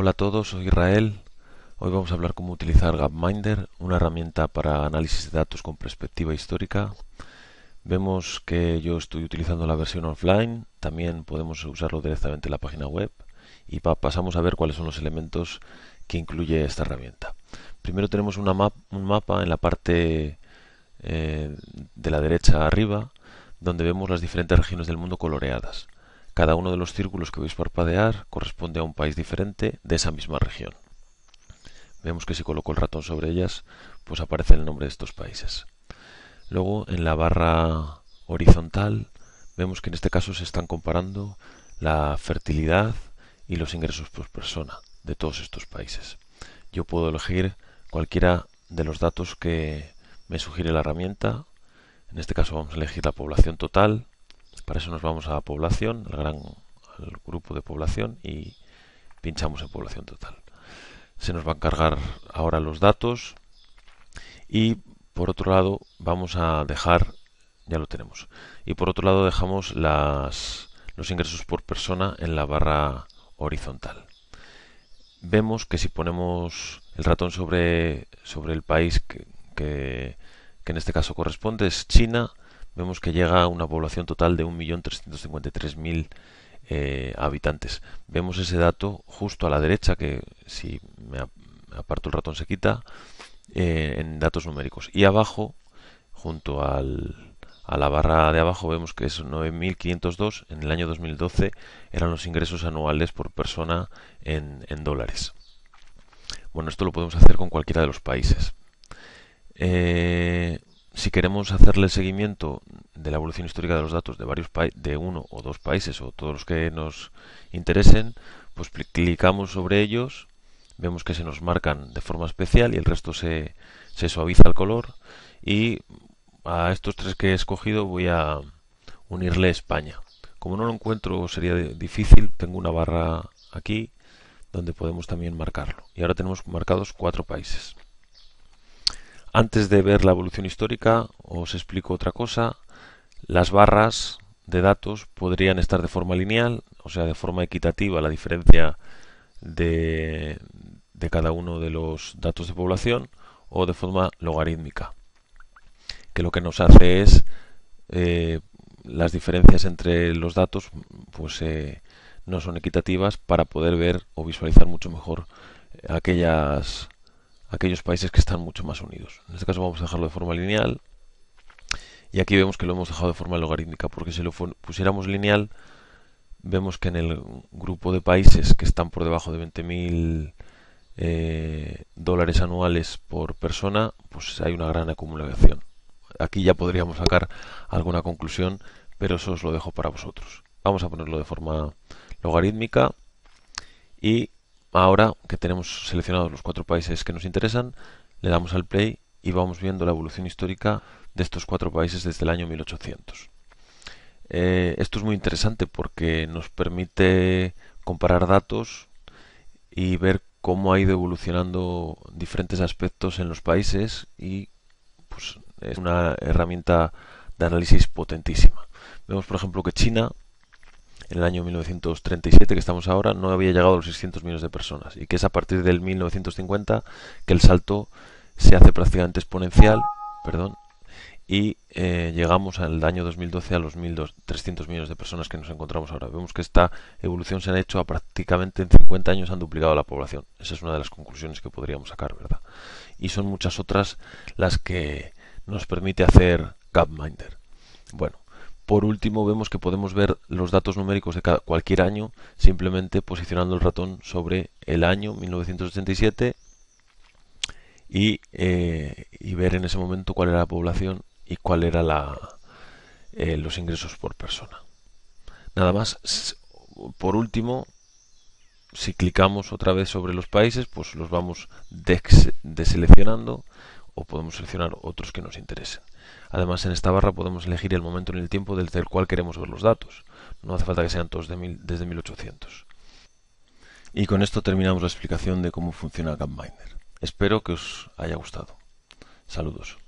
Hola a todos, soy Israel. Hoy vamos a hablar cómo utilizar Gapminder, una herramienta para análisis de datos con perspectiva histórica. Vemos que yo estoy utilizando la versión offline, también podemos usarlo directamente en la página web y pasamos a ver cuáles son los elementos que incluye esta herramienta. Primero tenemos un mapa en la parte eh, de la derecha arriba donde vemos las diferentes regiones del mundo coloreadas. Cada uno de los círculos que veis parpadear corresponde a un país diferente de esa misma región. Vemos que si coloco el ratón sobre ellas, pues aparece el nombre de estos países. Luego, en la barra horizontal, vemos que en este caso se están comparando la fertilidad y los ingresos por persona de todos estos países. Yo puedo elegir cualquiera de los datos que me sugiere la herramienta. En este caso vamos a elegir la población total, para eso nos vamos a población, al gran grupo de población y pinchamos en población total. Se nos va a cargar ahora los datos y por otro lado vamos a dejar, ya lo tenemos, y por otro lado dejamos las, los ingresos por persona en la barra horizontal. Vemos que si ponemos el ratón sobre, sobre el país que en este caso corresponde es China, vemos que llega a una población total de 1.353.000 eh, habitantes. Vemos ese dato justo a la derecha, que si me aparto el ratón se quita, eh, en datos numéricos. Y abajo, junto al, a la barra de abajo, vemos que es 9.502. En el año 2012 eran los ingresos anuales por persona en, dólares. Bueno, esto lo podemos hacer con cualquiera de los países. Eh, si queremos hacerle seguimiento de la evolución histórica de los datos de varios de uno o dos países o todos los que nos interesen, pues clicamos sobre ellos, vemos que se nos marcan de forma especial y el resto se, se suaviza el color y a estos tres que he escogido voy a unirle España. Como no lo encuentro sería difícil, tengo una barra aquí donde podemos también marcarlo. Y ahora tenemos marcados cuatro países. Antes de ver la evolución histórica, os explico otra cosa. Las barras de datos podrían estar de forma lineal, o sea, de forma equitativa la diferencia de, cada uno de los datos de población, o de forma logarítmica, que lo que nos hace es eh, las diferencias entre los datos pues eh, no son equitativas para poder ver o visualizar mucho mejor aquellas aquellos países que están mucho más unidos. En este caso vamos a dejarlo de forma lineal y aquí vemos que lo hemos dejado de forma logarítmica porque si lo pusiéramos lineal vemos que en el grupo de países que están por debajo de 20.000 eh, dólares anuales por persona pues hay una gran acumulación. Aquí ya podríamos sacar alguna conclusión pero eso os lo dejo para vosotros. Vamos a ponerlo de forma logarítmica y Ahora que tenemos seleccionados los cuatro países que nos interesan, le damos al play y vamos viendo la evolución histórica de estos cuatro países desde el año 1800. Eh, esto es muy interesante porque nos permite comparar datos y ver cómo ha ido evolucionando diferentes aspectos en los países y pues, es una herramienta de análisis potentísima. Vemos por ejemplo que China en el año 1937 que estamos ahora no había llegado a los 600 millones de personas y que es a partir del 1950 que el salto se hace prácticamente exponencial, perdón, y eh, llegamos al año 2012 a los 1.300 millones de personas que nos encontramos ahora. Vemos que esta evolución se ha hecho a prácticamente en 50 años han duplicado la población. Esa es una de las conclusiones que podríamos sacar, ¿verdad? Y son muchas otras las que nos permite hacer Gapminder. Bueno, por último, vemos que podemos ver los datos numéricos de cualquier año simplemente posicionando el ratón sobre el año 1987 eh, y, ver en ese momento cuál era la población y cuál era la, eh, los ingresos por persona. Nada más, por último, si clicamos otra vez sobre los países, pues los vamos deseleccionando o podemos seleccionar otros que nos interesen. Además, en esta barra podemos elegir el momento en el tiempo desde el cual queremos ver los datos. No hace falta que sean todos desde 1800. Y con esto terminamos la explicación de cómo funciona GapMinder. Espero que os haya gustado. Saludos.